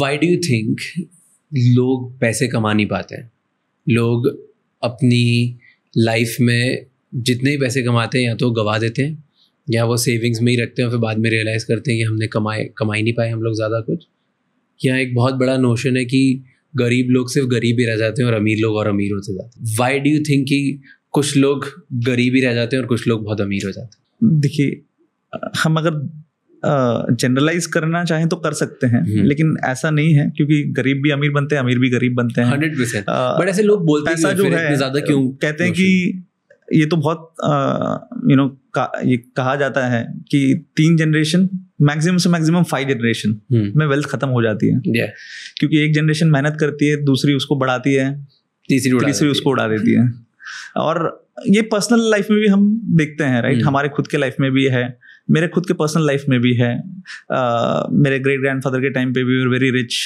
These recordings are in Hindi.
वाई डू यू थिंक लोग पैसे कमा नहीं पाते हैं लोग अपनी लाइफ में जितने ही पैसे कमाते हैं या तो गवा देते हैं या वो सेविंग्स में ही रखते हैं फिर बाद में रियलाइज़ करते हैं कि हमने कमाए कमाई नहीं पाए हम लोग ज़्यादा कुछ या एक बहुत बड़ा नोशन है कि गरीब लोग सिर्फ गरीब ही रह जाते हैं और अमीर लोग और अमीर होते जाते हैं वाई डू यू थिंक कि कुछ लोग गरीब ही रह जाते हैं और कुछ लोग बहुत अमीर हो जाते हैं देखिए हम अगर जनरलाइज करना चाहे तो कर सकते हैं हम्म। लेकिन ऐसा नहीं है क्योंकि गरीब भी अमीर बनते हैं अमीर भी गरीब बनते हैं हंड्रेड परसेंट बट ऐसे लोग बोलते हैं जो है ज्यादा क्यों कहते हैं कि ये तो बहुत यू नो ये कहा जाता है कि तीन जनरेशन मैक्सिमम से मैक्सिमम फाइव जनरेशन में वेल्थ खत्म हो जाती है क्योंकि एक जनरेशन मेहनत करती है दूसरी उसको बढ़ाती है तीसरी उड़ा तीसरी उसको उड़ा देती है और ये पर्सनल लाइफ में भी हम देखते हैं राइट हम्म। हमारे खुद के लाइफ में भी है मेरे खुद के पर्सनल लाइफ में भी है uh, मेरे ग्रेट ग्रैंड के टाइम पे भी वेरी रिच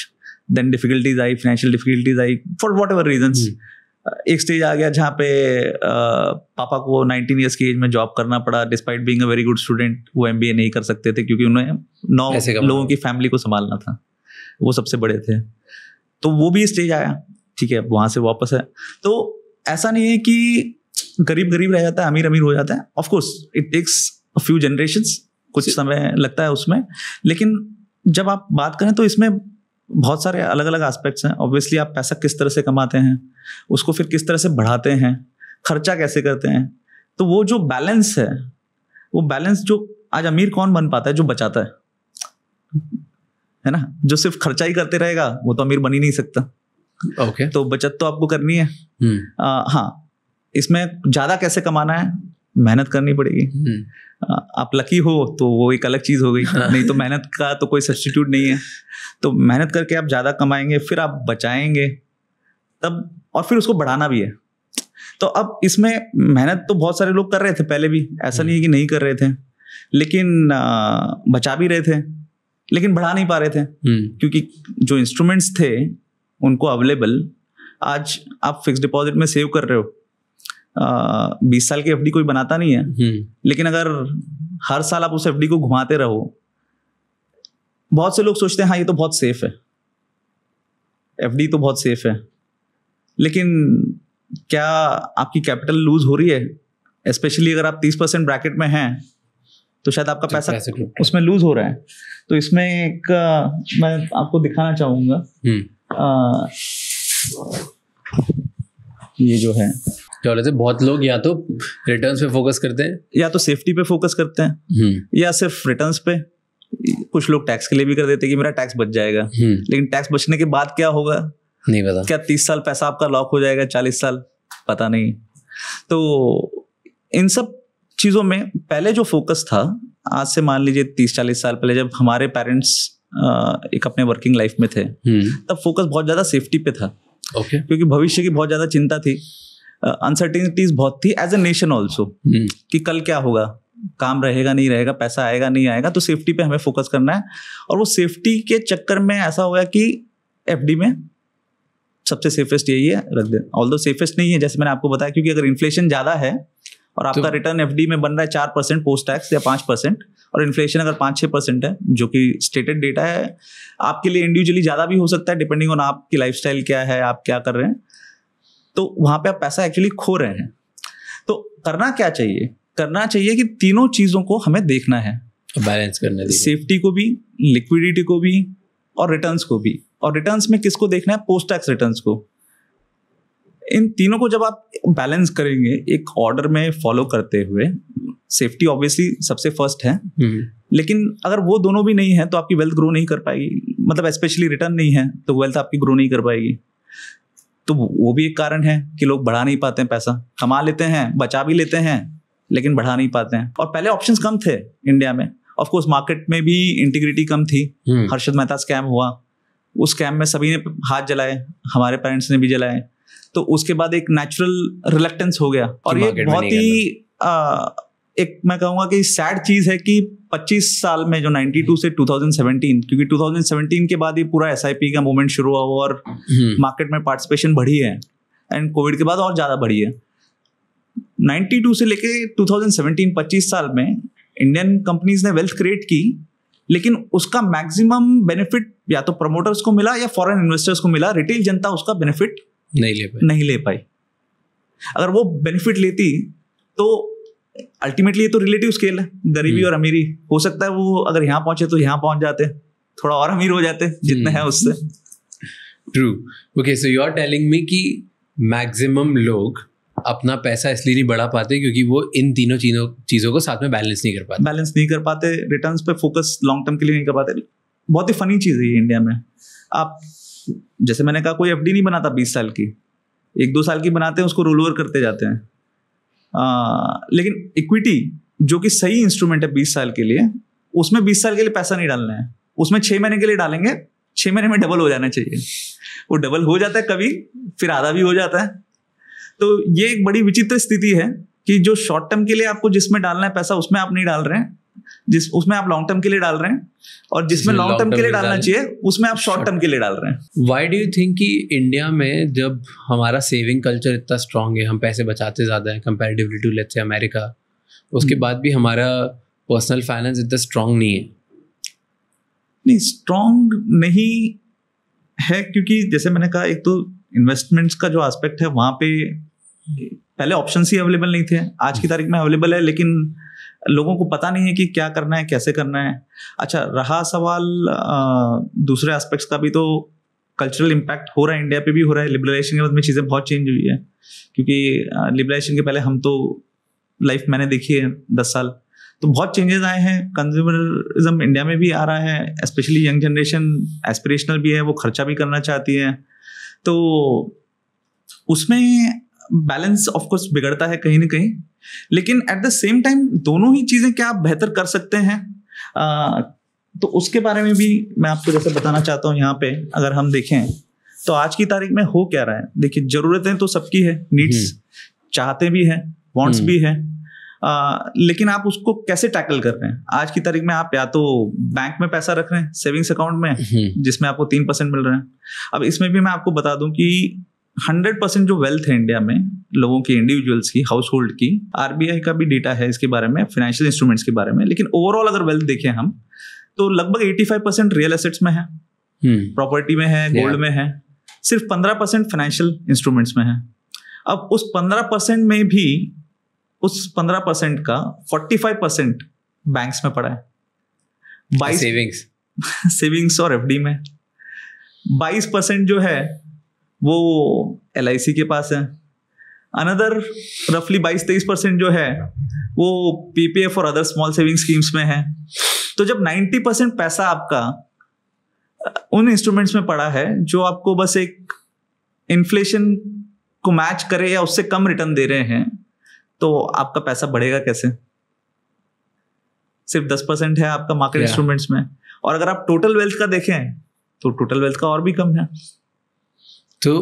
देन डिफिकल्टीज आई फाइनेंशियल डिफिकल्टीज आई फॉर वॉट एवर रीजन्स एक स्टेज आ गया जहाँ पे uh, पापा को 19 ईयर्स की एज में जॉब करना पड़ा despite being a very good student वो एम नहीं कर सकते थे क्योंकि उन्हें नौ लोगों की फैमिली को संभालना था वो सबसे बड़े थे तो वो भी स्टेज आया ठीक है वहाँ से वापस है तो ऐसा नहीं है कि गरीब गरीब रह जाता है अमीर अमीर हो जाता है of course it takes few generations कुछ समय लगता है उसमें लेकिन जब आप बात करें तो इसमें बहुत सारे अलग अलग एस्पेक्ट्स हैं ऑब्वियसली आप पैसा किस तरह से कमाते हैं उसको फिर किस तरह से बढ़ाते हैं खर्चा कैसे करते हैं तो वो जो बैलेंस है वो बैलेंस जो आज अमीर कौन बन पाता है जो बचाता है है ना जो सिर्फ खर्चा ही करते रहेगा वो तो अमीर बन ही नहीं सकता ओके okay. तो बचत तो आपको करनी है हम्म। आ, हाँ इसमें ज्यादा कैसे कमाना है मेहनत करनी पड़ेगी हम्म। आप लकी हो तो वो एक अलग चीज़ हो गई हाँ। नहीं तो मेहनत का तो कोई सब्सटीट्यूट नहीं है तो मेहनत करके आप ज़्यादा कमाएंगे फिर आप बचाएंगे तब और फिर उसको बढ़ाना भी है तो अब इसमें मेहनत तो बहुत सारे लोग कर रहे थे पहले भी ऐसा हाँ। नहीं है कि नहीं कर रहे थे लेकिन बचा भी रहे थे लेकिन बढ़ा नहीं पा रहे थे हम्म। क्योंकि जो इंस्ट्रूमेंट्स थे उनको अवेलेबल आज आप फिक्स डिपॉजिट में सेव कर रहे हो बीस साल की एफ कोई बनाता नहीं है हम्म। लेकिन अगर हर साल आप उस एफ को घुमाते रहो बहुत से लोग सोचते हैं हाँ ये तो बहुत सेफ है एफ तो बहुत सेफ है लेकिन क्या आपकी कैपिटल लूज हो रही है स्पेशली अगर आप तीस परसेंट ब्रैकेट में हैं तो शायद आपका अच्छा, पैसा उसमें लूज हो रहा है तो इसमें एक मैं आपको दिखाना चाहूंगा हम्म। आ, ये जो है क्या बोलते बहुत लोग या तो रिटर्न्स पे फोकस करते हैं या तो सेफ्टी पे फोकस करते हैं हम्म। या सिर्फ रिटर्न्स पे कुछ लोग टैक्स के लिए भी कर देते कि मेरा टैक्स बच जाएगा हम्म। लेकिन टैक्स बचने के बाद क्या होगा नहीं पता क्या तीस साल पैसा आपका लॉक हो जाएगा चालीस साल पता नहीं तो इन सब चीज़ों में पहले जो फोकस था आज से मान लीजिए तीस चालीस साल पहले जब हमारे पेरेंट्स एक अपने वर्किंग लाइफ में थे हम्म। तब फोकस बहुत ज़्यादा सेफ्टी पे था ओके क्योंकि भविष्य की बहुत ज़्यादा चिंता थी अनसर्टिनिटीज uh, बहुत थी एज ए नेशन ऑल्सो कि कल क्या होगा काम रहेगा नहीं रहेगा पैसा आएगा नहीं आएगा तो सेफ्टी पे हमें फोकस करना है और वो सेफ्टी के चक्कर में ऐसा हो गया कि एफ में सबसे सेफेस्ट यही है रख दे ऑल दो सेफेस्ट नहीं है जैसे मैंने आपको बताया क्योंकि अगर इन्फ्लेशन ज़्यादा है और आपका तो, रिटर्न एफ में बन रहा है चार परसेंट पोस्ट टैक्स या पांच परसेंट और इन्फ्लेशन अगर पांच छह परसेंट है जो कि स्टेटेड डेटा है आपके लिए इंडिविजुअली ज़्यादा भी हो सकता है डिपेंडिंग ऑन आपकी लाइफ क्या है आप क्या कर रहे हैं तो वहां पे आप पैसा एक्चुअली खो रहे हैं तो करना क्या चाहिए करना चाहिए कि तीनों चीजों को हमें देखना है बैलेंस करना सेफ्टी को भी लिक्विडिटी को भी और रिटर्न को भी और रिटर्न में किसको देखना है पोस्ट टैक्स रिटर्न को इन तीनों को जब आप बैलेंस करेंगे एक ऑर्डर में फॉलो करते हुए सेफ्टी ऑब्वियसली सबसे फर्स्ट है हम्म। लेकिन अगर वो दोनों भी नहीं है तो आपकी वेल्थ ग्रो नहीं कर पाएगी मतलब स्पेशली रिटर्न नहीं है तो वेल्थ आपकी ग्रो नहीं कर पाएगी तो वो भी एक कारण है कि लोग बढ़ा नहीं पाते हैं पैसा कमा लेते हैं बचा भी लेते हैं लेकिन बढ़ा नहीं पाते हैं और पहले ऑप्शंस कम थे इंडिया में ऑफ कोर्स मार्केट में भी इंटीग्रिटी कम थी हम्म। हर्षद मेहता स्कैम हुआ उस स्कैम में सभी ने हाथ जलाए हमारे पेरेंट्स ने भी जलाए तो उसके बाद एक नेचुरल रिलेक्टेंस हो गया और ये बहुत ही एक मैं कहूँगा कि सैड चीज़ है कि 25 साल में जो 92 से 2017 क्योंकि 2017 के बाद ये पूरा एस का मूवमेंट शुरू हुआ और मार्केट हम्म। में पार्टिसिपेशन बढ़ी है एंड कोविड के बाद और ज़्यादा बढ़ी है 92 से लेके 2017 25 साल में इंडियन कंपनीज ने वेल्थ क्रिएट की लेकिन उसका मैक्सिमम बेनिफिट या तो प्रमोटर्स को मिला या फॉरेन इन्वेस्टर्स को मिला रिटेल जनता उसका बेनिफिट नहीं ले पाई नहीं ले पाई अगर वो बेनिफिट लेती तो अल्टीमेटली ये तो रिलेटिव स्केल है गरीबी हम्म। और अमीरी हो सकता है वो अगर यहाँ पहुंचे तो यहाँ पहुंच जाते थोड़ा और अमीर हो जाते जितने हम्म। हैं उससे true okay so you are telling me कि मैक्सिमम लोग अपना पैसा इसलिए नहीं बढ़ा पाते क्योंकि वो इन तीनों चीजों चीजों को साथ में बैलेंस नहीं कर पाते बैलेंस नहीं कर पाते रिटर्न पे फोकस लॉन्ग टर्म के लिए नहीं कर पाते बहुत ही फनी चीज है ये इंडिया में आप जैसे मैंने कहा कोई एफ नहीं बनाता बीस साल की एक दो साल की बनाते हैं उसको रोल ओवर करते जाते हैं लेकिन इक्विटी जो कि सही इंस्ट्रूमेंट है बीस साल के लिए उसमें बीस साल के लिए पैसा नहीं डालना है उसमें छह महीने के लिए डालेंगे छह महीने में डबल हो जाना चाहिए वो डबल हो जाता है कभी फिर आधा भी हो जाता है तो ये एक बड़ी विचित्र स्थिति है कि जो शॉर्ट टर्म के लिए आपको जिसमें डालना है पैसा उसमें आप नहीं डाल रहे हैं जिस उसमें आप लॉन्ग टर्म के लिए डाल रहे हैं और जिसमें लॉन्ग टर्म के लिए डालना चाहिए उसमें आप शॉर्ट टर्म के लिए डाल रहे हैं वाई डू यू थिंक कि इंडिया में जब हमारा सेविंग कल्चर इतना स्ट्रांग है हम पैसे बचाते ज़्यादा हैं कंपेरेटिवली टू लेट्स अमेरिका उसके हम्म। बाद भी हमारा पर्सनल फाइनेंस इतना स्ट्रांग नहीं है नहीं स्ट्रांग नहीं है क्योंकि जैसे मैंने कहा एक तो इन्वेस्टमेंट्स का जो एस्पेक्ट है वहाँ पे पहले ऑप्शन ही अवेलेबल नहीं थे आज की हम्म। तारीख में अवेलेबल है लेकिन लोगों को पता नहीं है कि क्या करना है कैसे करना है अच्छा रहा सवाल दूसरे एस्पेक्ट्स का भी तो कल्चरल इम्पैक्ट हो रहा है इंडिया पे भी हो रहा है लिबरलाइजेशन के बाद में चीज़ें बहुत चेंज हुई है क्योंकि लिबरलाइजेशन के पहले हम तो लाइफ मैंने देखी है दस साल तो बहुत चेंजेस आए हैं कंज्यूमरिज्म इंडिया में भी आ रहा है स्पेशली यंग जनरेशन एस्पिरेशनल भी है वो खर्चा भी करना चाहती है तो उसमें बैलेंस ऑफ कोर्स बिगड़ता है कहीं ना कहीं लेकिन एट द सेम टाइम दोनों ही चीजें क्या आप बेहतर कर सकते हैं आ, तो उसके बारे में भी मैं आपको जैसे बताना चाहता हूँ यहाँ पे अगर हम देखें तो आज की तारीख में हो क्या रहा है देखिए जरूरतें तो सबकी है नीड्स हम्म। चाहते भी हैं वांट्स हम्म। भी हैं लेकिन आप उसको कैसे टैकल कर रहे हैं आज की तारीख में आप या तो बैंक में पैसा रख रहे हैं सेविंग्स अकाउंट में हम्म। जिसमें आपको तीन परसेंट मिल रहे हैं अब इसमें भी मैं आपको बता दूं कि हंड्रेड परसेंट जो वेल्थ है इंडिया में लोगों की इंडिविजुअल्स की हाउस होल्ड की आरबीआई का भी डेटा है इसके बारे में फाइनेंशियल इंस्ट्रूमेंट्स के बारे में लेकिन ओवरऑल अगर वेल्थ देखें हम तो लगभग eighty five percent real assets में है प्रॉपर्टी हम्म। में है गोल्ड में है सिर्फ पंद्रह परसेंट फाइनेंशियल इंस्ट्रूमेंट्स में है अब उस पंद्रह परसेंट में भी उस पंद्रह परसेंट का फोर्टी फाइव परसेंट बैंक्स में पड़ा है बाईस सेविंग्स सेविंग्स और एफ में बाईस परसेंट जो है वो एल के पास है अनदर रफली बाईस तेईस परसेंट जो है वो पीपीएफ और अदर स्मॉल सेविंग स्कीम्स में है तो जब नाइन्टी परसेंट पैसा आपका उन इंस्ट्रूमेंट्स में पड़ा है जो आपको बस एक इन्फ्लेशन को मैच करे या उससे कम रिटर्न दे रहे हैं तो आपका पैसा बढ़ेगा कैसे सिर्फ दस परसेंट है आपका मार्केट इंस्ट्रूमेंट्स में और अगर आप टोटल वेल्थ का देखें तो टोटल वेल्थ का और भी कम है तो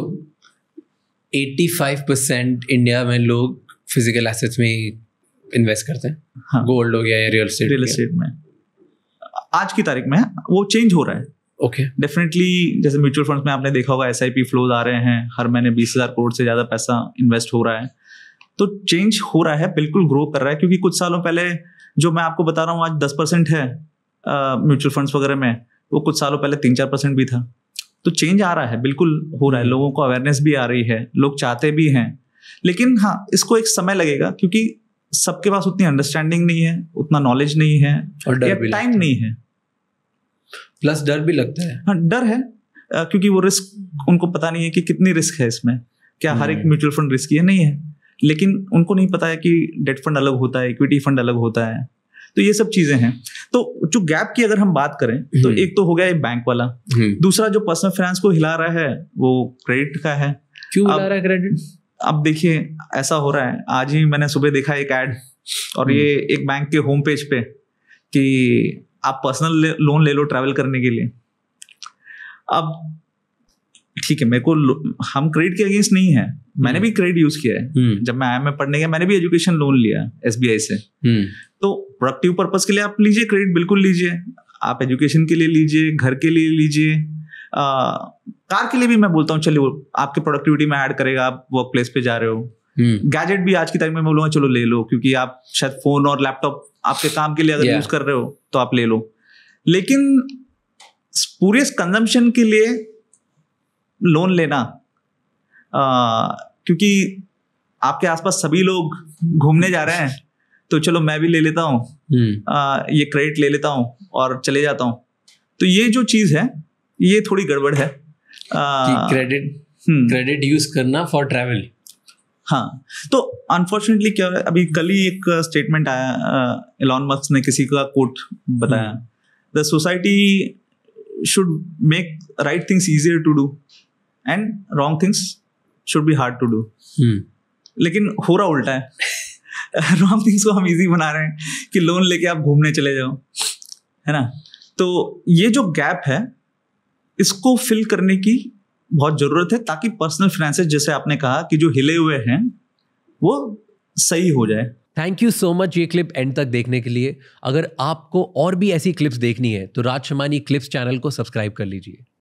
85 परसेंट इंडिया में लोग फिजिकल एसेट्स में इन्वेस्ट करते हैं हाँ। गोल्ड हो गया या रियल स्टेट रियल स्टेट में आज की तारीख में वो चेंज हो रहा है ओके okay. डेफिनेटली जैसे म्यूचुअल फंड्स में आपने देखा होगा एस आई फ्लोज आ रहे हैं हर महीने बीस हजार करोड़ से ज्यादा पैसा इन्वेस्ट हो रहा है तो चेंज हो रहा है बिल्कुल ग्रो कर रहा है क्योंकि कुछ सालों पहले जो मैं आपको बता रहा हूँ आज दस परसेंट है म्यूचुअल फंड्स वगैरह में वो कुछ सालों पहले तीन चार परसेंट भी था तो चेंज आ रहा है बिल्कुल हो रहा है हम्म। लोगों को अवेयरनेस भी आ रही है लोग चाहते भी हैं लेकिन हाँ इसको एक समय लगेगा क्योंकि सबके पास उतनी अंडरस्टैंडिंग नहीं है उतना नॉलेज नहीं है और डर टाइम नहीं है प्लस डर भी लगता है हाँ डर है क्योंकि वो रिस्क उनको पता नहीं है कि कितनी रिस्क है इसमें क्या हर एक म्यूचुअल फंड रिस्की है नहीं है लेकिन उनको नहीं पता है कि डेट फंड अलग होता है इक्विटी फंड अलग होता है तो ये सब चीजें हैं तो जो गैप की अगर हम बात करें तो हम्म। एक तो हो गया बैंक वाला हम्म। दूसरा जो पर्सनल फाइनेंस को हिला रहा है वो क्रेडिट का है क्यों हिला रहा है क्रेडिट अब देखिए ऐसा हो रहा है आज ही मैंने सुबह देखा एक ऐड और ये हम्म। एक बैंक के होम पेज पे कि आप पर्सनल लोन ले लो ट्रैवल करने के लिए अब ठीक है मेरे को हम क्रेडिट के अगेंस्ट नहीं है मैंने भी क्रेडिट यूज किया है जब मैं आई एम पढ़ने गया मैंने भी एजुकेशन लोन लिया एस से प्रोडक्टिव पर्पज के लिए आप लीजिए क्रेडिट बिल्कुल लीजिए आप एजुकेशन के लिए लीजिए घर के लिए लीजिए कार के लिए भी मैं बोलता हूँ चलिए आपके प्रोडक्टिविटी में ऐड करेगा आप वर्क प्लेस पे जा रहे हो गैजेट हम्म। भी आज की तारीख में बोलूंगा चलो ले लो क्योंकि आप शायद फोन और लैपटॉप आपके काम के लिए अगर यूज कर रहे हो तो आप ले लो लेकिन पूरे कंजम्पशन के लिए लोन लेना आ, क्योंकि आपके आसपास सभी लोग घूमने जा रहे हैं तो चलो मैं भी ले लेता हूँ हम्म। ये क्रेडिट ले लेता हूँ और चले जाता हूँ तो ये जो चीज है ये थोड़ी गड़बड़ है क्रेडिट क्रेडिट यूज करना फॉर ट्रेवल हाँ तो अनफॉर्चुनेटली क्या अभी कल ही एक स्टेटमेंट आया एलॉन मस्क ने किसी का कोट बताया the society should make right things easier to do and wrong things should be hard to do लेकिन हो रहा उल्टा है रॉन्ग थिंग्स को हम इजी बना रहे हैं कि लोन लेके आप घूमने चले जाओ है ना तो ये जो गैप है इसको फिल करने की बहुत ज़रूरत है ताकि पर्सनल फाइनेंसेस जैसे आपने कहा कि जो हिले हुए हैं वो सही हो जाए थैंक यू सो मच ये क्लिप एंड तक देखने के लिए अगर आपको और भी ऐसी क्लिप्स देखनी है तो राजशमानी क्लिप्स चैनल को सब्सक्राइब कर लीजिए